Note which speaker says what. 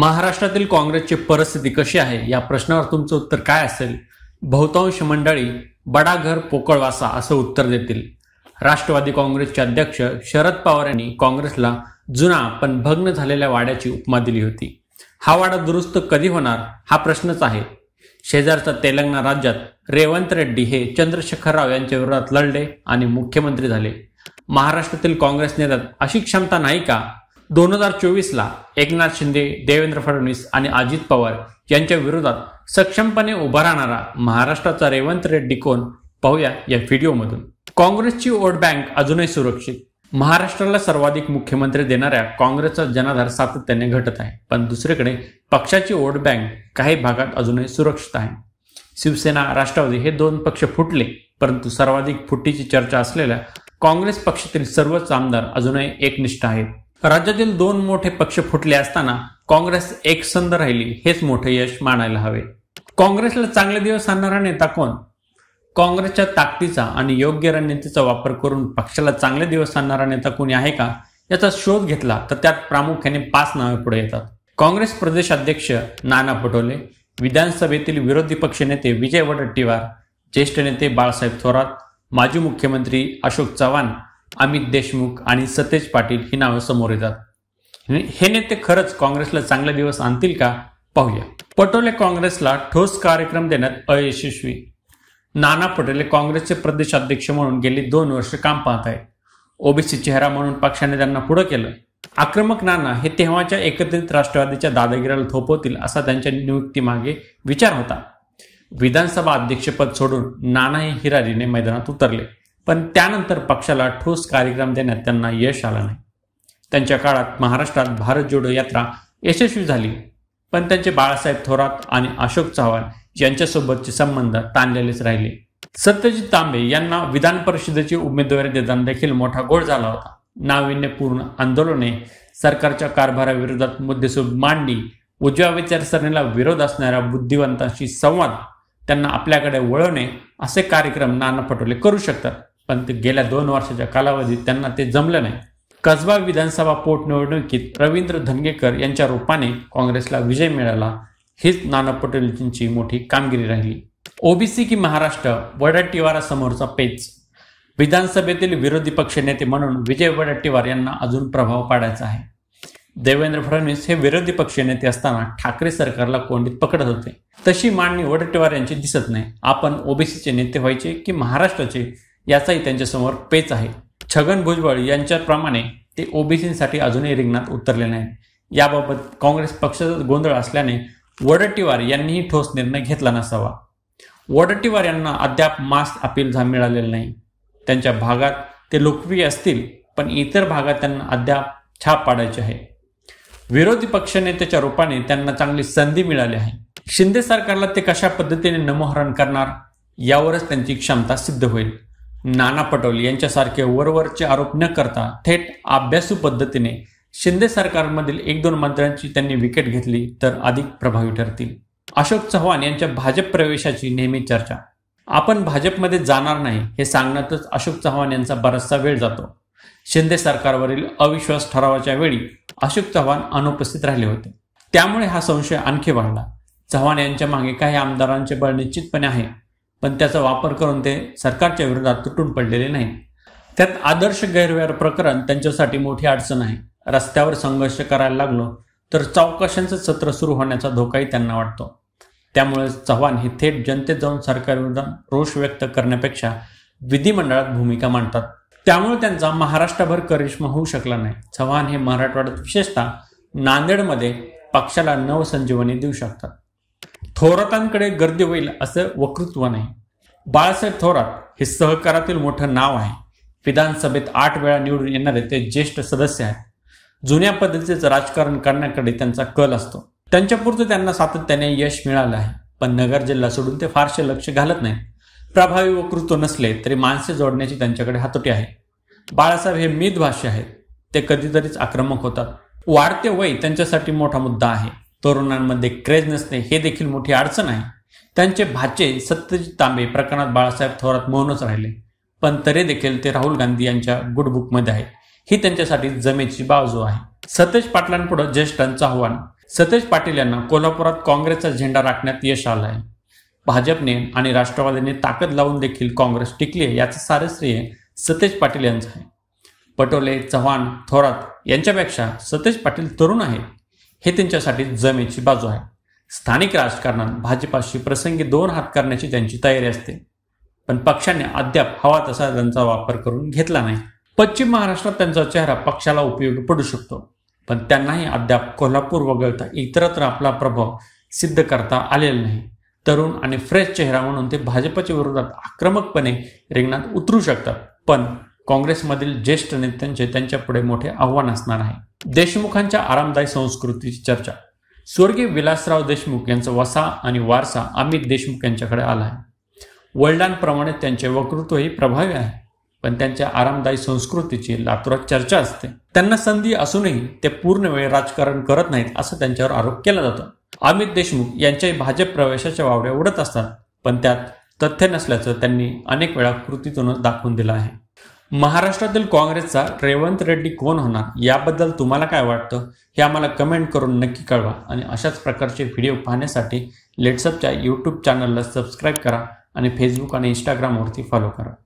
Speaker 1: महाराष्ट्रातील काँग्रेसची परिस्थिती कशी आहे या प्रश्नावर तुमचं उत्तर काय असेल बहुतांश मंडळी बडाघर पोकळवासा असं उत्तर देतील राष्ट्रवादी काँग्रेसचे अध्यक्ष शरद पवार यांनी काँग्रेसला जुना पण भग्न झालेल्या वाड्याची उपमा दिली होती हा वाडा दुरुस्त कधी होणार हा प्रश्नच आहे शेजारच्या तेलंगणा राज्यात रेवंत रेड्डी हे चंद्रशेखर राव यांच्या विरोधात लढले आणि मुख्यमंत्री झाले महाराष्ट्रातील काँग्रेस नेत्यात अशी क्षमता नाही का दोन हजार चोवीसला एकनाथ शिंदे देवेंद्र फडणवीस आणि अजित पवार यांच्या विरोधात सक्षमपणे उभा राहणारा महाराष्ट्राचा रेवंत रेड्डी कोण पाहूया या व्हिडिओमधून काँग्रेसची वोट बँक अजूनही सुरक्षित महाराष्ट्राला सर्वाधिक मुख्यमंत्री देणाऱ्या काँग्रेसचा जनाधार सातत्याने घटत आहे पण दुसरीकडे पक्षाची वोट बँक काही भागात अजूनही सुरक्षित आहे शिवसेना राष्ट्रवादी हे दोन पक्ष फुटले परंतु सर्वाधिक फुटीची चर्चा असलेल्या काँग्रेस पक्षातील सर्वच आमदार अजूनही एकनिष्ठ आहेत राज्यातील दोन मोठे पक्ष फुटले असताना काँग्रेस एकसंध राहिली हेच मोठे यश मानायला हवे काँग्रेसला चांगले दिवस आणणारा नेता कोण काँग्रेसच्या ताकदीचा आणि योग्य रणनीतीचा वापर करून पक्षाला चांगले दिवस आणणारा नेता कोणी आहे का याचा शोध घेतला तर त्यात प्रामुख्याने पाच नावे पुढे येतात काँग्रेस प्रदेशाध्यक्ष नाना पटोले विधानसभेतील विरोधी पक्षनेते विजय वडट्टीवार ज्येष्ठ नेते बाळासाहेब थोरात माजी मुख्यमंत्री अशोक चव्हाण अमित देशमुख आणि सतेज पाटील ही नावे समोर येतात हे नेते खरंच काँग्रेसला चांगले दिवस आणतील का पाहूया पटोले काँग्रेसला ठोस कार्यक्रम देण्यात अयशस्वी नाना पटोले काँग्रेसचे प्रदेशाध्यक्ष म्हणून गेली दोन वर्ष काम पाहत आहे ओबीसी चेहरा म्हणून पक्षाने त्यांना पुढे केलं आक्रमक नाना हे तेव्हाच्या एकत्रित राष्ट्रवादीच्या दादागिरीला थोपवतील असा त्यांच्या नियुक्तीमागे विचार होता विधानसभा अध्यक्षपद सोडून नाना हे हिरारीने मैदानात उतरले पण त्यानंतर पक्षाला ठोस कार्यक्रम देण्यात त्यांना यश आलं नाही त्यांच्या काळात महाराष्ट्रात भारत जोडो यात्रा यशस्वी झाली पण त्यांचे बाळासाहेब थोरात आणि अशोक चव्हाण यांच्यासोबतचे संबंध ताणलेलेच राहिले सत्यजित तांबे यांना विधान परिषदेची उमेदवारी देताना देखील मोठा गोळ झाला होता नाविन्यपूर्ण आंदोलने सरकारच्या कारभाराविरोधात मुद्देसूप मांडणी उजव्या विचारसरणीला विरोध असणाऱ्या बुद्धिवंतांशी संवाद त्यांना आपल्याकडे वळवणे असे कार्यक्रम नाना पटोले करू शकतात पण ते गेल्या दोन वर्षाच्या कालावधीत त्यांना ते जमलं नाही कसबा विधानसभा पोटनिवडणुकीत रवींद्र धनगेकर यांच्या रूपाने काँग्रेसला विजय मिळाला हीच नाना पटोलेजींची मोठी कामगिरी राहिली ओबीसी की महाराष्ट्र वडट्टीवारासमोरचा पेच विधानसभेतील विरोधी पक्ष नेते म्हणून विजय वडट्टीवार यांना अजून प्रभाव पाडायचा आहे देवेंद्र फडणवीस हे विरोधी पक्ष नेते असताना ठाकरे सरकारला कोंडीत पकडत होते तशी मांडणी वडट्टीवार यांची दिसत नाही आपण ओबीसीचे नेते व्हायचे की महाराष्ट्राचे याचाही त्यांच्यासमोर पेच आहे छगन भुजबळ यांच्याप्रमाणे ते ओबीसीसाठी अजूनही रिंगणात उतरले नाही याबाबत काँग्रेस पक्षाचा गोंधळ असल्याने वडट्टीवार यांनीही ठोस निर्णय घेतला नसावा वडट्टीवार यांना अद्याप मास अपील मिळालेला नाही त्यांच्या भागात ते लोकप्रिय असतील पण इतर भागात त्यांना अद्याप छाप पाडायची आहे विरोधी पक्षनेत्याच्या रूपाने त्यांना चांगली संधी मिळाली आहे शिंदे सरकारला ते कशा पद्धतीने नमोहरण करणार यावरच त्यांची क्षमता सिद्ध होईल नाना पटोले यांच्यासारखे वरवरचे आरोप न करता थेट अभ्यासू पद्धतीने शिंदे सरकारमधील एक दोन मंत्र्यांची त्यांनी विकेट घेतली तर अधिक प्रभावी ठरतील अशोक चव्हाण यांच्या भाजप प्रवेशाची नेहमी चर्चा आपण भाजपमध्ये जाणार नाही हे सांगण्यातच अशोक चव्हाण यांचा बराचसा वेळ जातो शिंदे सरकारवरील अविश्वास ठरावाच्या वेळी अशोक चव्हाण अनुपस्थित राहिले होते त्यामुळे हा संशय आणखी वाढला चव्हाण यांच्या मागे काही आमदारांचे बळ निश्चितपणे आहे पण त्याचा वापर करून ते सरकारच्या विरोधात तुटून पडलेले नाही त्यात आदर्श गैरव्यवहार प्रकरण त्यांच्यासाठी मोठी अडचण आहे रस्त्यावर संघर्ष करायला लागलो तर चौकशांचं सत्र सुरू होण्याचा धोकाही त्यांना वाटतो त्यामुळे चव्हाण हे थेट जनतेत जाऊन सरकारविरोधात रोष व्यक्त करण्यापेक्षा विधिमंडळात भूमिका मांडतात त्यामुळे त्यांचा महाराष्ट्रभर करिश्मा होऊ शकला नाही चव्हाण हे मराठवाड्यात विशेषतः नांदेडमध्ये पक्षाला नवसंजीवनी देऊ शकतात थोरातांकडे गर्दी होईल असं वक्तृत्व नाही बाळासाहेब थोरात हे सहकारातील मोठं नाव आहे विधानसभेत आठ वेळा निवडून येणारे ते ज्येष्ठ सदस्य आहेत जुन्या पद्धतीचं राजकारण करण्याकडे त्यांचा कल असतो त्यांच्यापुरतं त्यांना सातत्याने यश मिळालं आहे पण नगर जिल्हा सोडून ते फारसे लक्ष घालत नाही प्रभावी वक्तृत्व नसले तरी माणसे जोडण्याची त्यांच्याकडे हातोटी आहे बाळासाहेब हे मितभाषी आहेत ते कधीतरीच आक्रमक होतात वाढते वय त्यांच्यासाठी मोठा मुद्दा आहे तरुणांमध्ये क्रेज नसणे हे देखील मोठी अडचण आहे त्यांचे भाचे सत्यजित तांबे प्रकरणात बाळासाहेब थोरात मौनच राहिले पण तरी देखील ते राहुल गांधी यांच्या गुडबुकमध्ये आहे ही त्यांच्यासाठी जमेची बाजू आहे सतेज पाटलांपुढे ज्येष्ठांचं आव्हान सतेज पाटील यांना कोल्हापुरात काँग्रेसचा झेंडा राखण्यात यश आलं आहे भाजपने आणि राष्ट्रवादीने ताकद लावून देखील काँग्रेस टिकली आहे याचं सारे श्रेय सतेज पाटील यांचं आहे पटोले चव्हाण थोरात यांच्यापेक्षा सतेज पाटील तरुण आहेत हे त्यांच्यासाठी जमेची बाजू आहे स्थानिक राजकारणात भाजपाशी प्रसंगी दोन हात करण्याची त्यांची तयारी असते पण पक्षाने अद्याप हवा तसा त्यांचा वापर करून घेतला नाही पश्चिम महाराष्ट्रात त्यांचा चेहरा पक्षाला उपयोगी पडू शकतो पण त्यांनाही अद्याप कोल्हापूर वगळता इतरत्र आपला प्रभाव सिद्ध करता आलेला नाही तरुण आणि फ्रेश चेहरा म्हणून ते भाजपच्या विरोधात आक्रमकपणे रिंगणात उतरू शकतात पण काँग्रेसमधील ज्येष्ठ नेत्यांचे पुढे मोठे आव्हान असणार आहे देशमुखांच्या आरामदायी संस्कृतीची चर्चा स्वर्गीय विलासराव देशमुख यांचा वसा आणि वारसा अमित देशमुख यांच्याकडे आला आहे वडिलांप्रमाणे त्यांचे वक्तृत्वही प्रभावी आहे पण त्यांच्या आरामदायी संस्कृतीची लातूरात चर्चा असते त्यांना संधी असूनही ते पूर्ण वेळ राजकारण करत नाहीत असं त्यांच्यावर आरोप केला जातो अमित देशमुख यांच्याही भाजप प्रवेशाच्या वावड्या उडत असतात पण त्यात तथ्य नसल्याचं त्यांनी अनेक वेळा कृतीतून दाखवून दिलं आहे महाराष्ट्रातील काँग्रेसचा रेवंत रेड्डी कोण होणार याबद्दल तुम्हाला काय वाटतं हे आम्हाला कमेंट करून नक्की कळवा आणि अशाच प्रकारचे व्हिडिओ पाहण्यासाठी लेट्सअपच्या यूट्यूब चॅनलला सबस्क्राईब करा आणि फेसबुक आणि इंस्टाग्रामवरती फॉलो करा